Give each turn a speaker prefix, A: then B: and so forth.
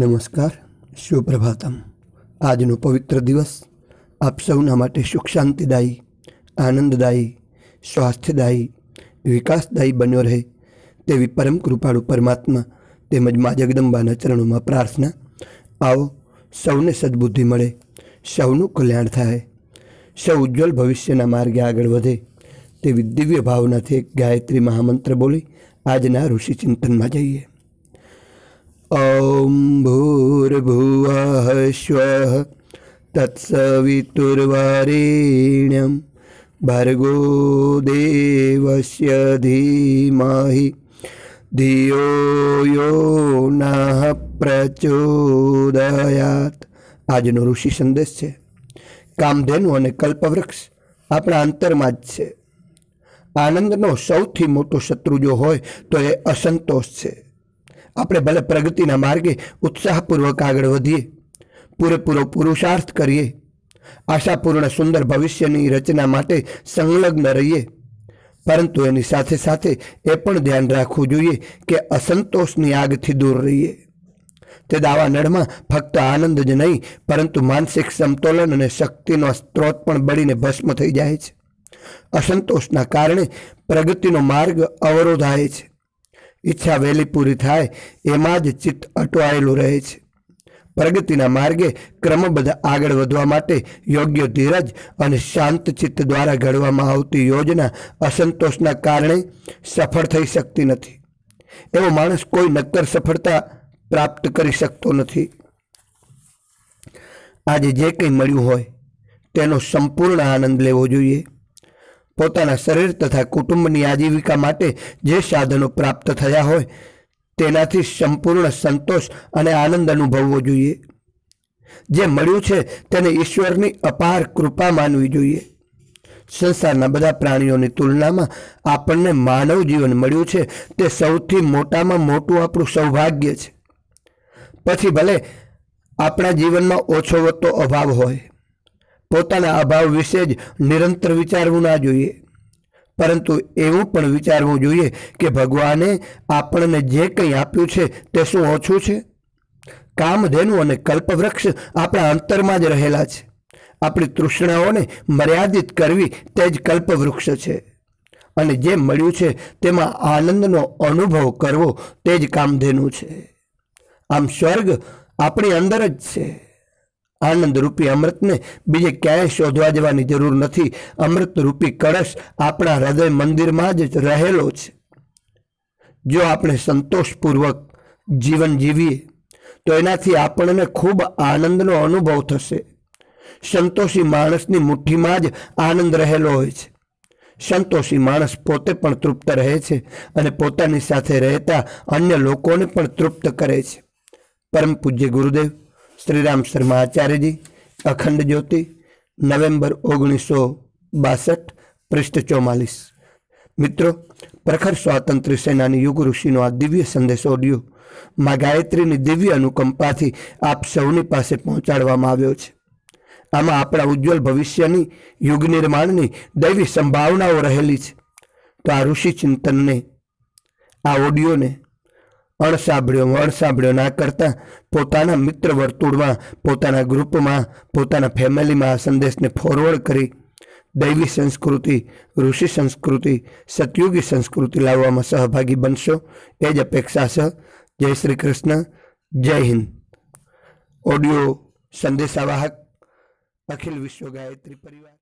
A: નમસ્કાર સુપ્રભાતમ આજનો પવિત્ર દિવસ આપ સૌના માટે સુખ શાંતિદાયી આનંદદાયી સ્વાસ્થ્યદાયી વિકાસદાયી બન્યો રહે તેવી પરમ કૃપાળુ પરમાત્મા તેમજ મા જગદંબાના ચરણોમાં પ્રાર્થના આવો સૌને સદબુદ્ધિ મળે સૌનું કલ્યાણ થાય સૌ ઉજ્જવલ ભવિષ્યના માર્ગે આગળ વધે તેવી દિવ્ય ભાવનાથી ગાયત્રી મહામંત્ર બોલી આજના ઋષિ ચિંતનમાં જઈએ ॐ भूर्भुवः श्वः तत्सवितुर्वारेण्यं भर्गो देवस्य धीमहि धियो यो नः પ્રચોદયાત આજનો ઋષિ સંદેશ છે કામધેનુ અને કલ્પવૃક્ષ આપણા અંતરમાં જ છે આનંદનો સૌથી મોટો શત્રુ જો હોય તો એ અસંતોષ છે આપણે ભલે પ્રગતિના માર્ગે ઉત્સાહપૂર્વક આગળ વધીએ પૂરેપૂરો પુરુષાર્થ કરીએ આશાપૂર્ણ સુંદર ભવિષ્યની રચના માટે સંલગ્ન રહીએ પરંતુ એની સાથે સાથે એ પણ ધ્યાન રાખવું જોઈએ કે અસંતોષની આગથી દૂર રહીએ તે દાવા નળમાં ફક્ત આનંદ જ નહીં પરંતુ માનસિક સમતોલન અને શક્તિનો સ્ત્રોત પણ બળીને ભસ્મ થઈ જાય છે અસંતોષના કારણે પ્રગતિનો માર્ગ અવરોધાય છે ઈચ્છા વહેલી પૂરી થાય એમાં જ ચિત્ત અટવાયેલું રહે છે પ્રગતિના માર્ગે ક્રમબદ્ધ આગળ વધવા માટે યોગ્ય ધીરજ અને શાંત ચિત્ત દ્વારા ઘડવામાં આવતી યોજના અસંતોષના કારણે સફળ થઈ શકતી નથી એવો માણસ કોઈ નક્કર સફળતા પ્રાપ્ત કરી શકતો નથી આજે જે કંઈ મળ્યું હોય તેનો સંપૂર્ણ આનંદ લેવો જોઈએ પોતાના શરીર તથા કુટુંબની આજીવિકા માટે જે સાધનો પ્રાપ્ત થયા હોય તેનાથી સંપૂર્ણ સંતોષ અને આનંદ અનુભવવો જોઈએ જે મળ્યું છે તેને ઈશ્વરની અપાર કૃપા માનવી જોઈએ સંસારના બધા પ્રાણીઓની તુલનામાં આપણને માનવ જીવન મળ્યું છે તે સૌથી મોટામાં મોટું આપણું સૌભાગ્ય છે પછી ભલે આપણા જીવનમાં ઓછો વધતો અભાવ હોય પોતાના અભાવ વિશે જ નિરંતર વિચારવું ના જોઈએ પરંતુ એવું પણ વિચારવું જોઈએ કે ભગવાને આપણને જે કંઈ આપ્યું છે તે શું ઓછું છે કામધેનુ અને કલ્પવૃક્ષ આપણા અંતરમાં જ રહેલા છે આપણી તૃષ્ણાઓને મર્યાદિત કરવી તે જ કલ્પવૃક્ષ છે અને જે મળ્યું છે તેમાં આનંદનો અનુભવ કરવો તે જ કામધેનુ છે આમ સ્વર્ગ આપણી અંદર જ છે આનંદ રૂપી અમૃતને બીજે ક્યાંય શોધવા જવાની જરૂર નથી અમૃત રૂપી કળશ આપણા હૃદય મંદિરમાં જ રહેલો છે જો આપણે સંતોષપૂર્વક જીવન જીવીએ તો એનાથી આપણને ખૂબ આનંદનો અનુભવ થશે સંતોષી માણસની મુઠ્ઠીમાં જ આનંદ રહેલો હોય છે સંતોષી માણસ પોતે પણ તૃપ્ત રહે છે અને પોતાની સાથે રહેતા અન્ય લોકોને પણ તૃપ્ત કરે છે પરમ પૂજ્ય ગુરુદેવ શ્રીરામ શર્મા આચાર્યજી અખંડ જ્યોતિ નવેમ્બર ઓગણીસો બાસઠ પૃષ્ઠ ચોમાલીસ મિત્રો પ્રખર સ્વાતંત્ર્ય સેનાની યુગ ઋષિનો આ દિવ્ય સંદેશ ઓડિયો માં ગાયત્રીની દિવ્ય અનુકંપાથી આપ સૌની પાસે પહોંચાડવામાં આવ્યો છે આમાં આપણા ઉજ્જવલ ભવિષ્યની યુગ નિર્માણની દૈવી સંભાવનાઓ રહેલી છે તો આ ઋષિ ચિંતનને આ ઓડિયોને અણસાંભળ્યો અણસાંભળ્યો ના કરતાં પોતાના મિત્ર વર્તુળમાં પોતાના ગ્રુપમાં પોતાના ફેમિલીમાં આ સંદેશને ફોરવર્ડ કરી દૈવી સંસ્કૃતિ ઋષિ સંસ્કૃતિ સતયુગી સંસ્કૃતિ લાવવામાં સહભાગી બનશો એ જ અપેક્ષા છે જય શ્રી કૃષ્ણ જય હિન્દ ઓડિયો સંદેશાવાહક અખિલ વિશ્વ ગાયત્રી પરિવાર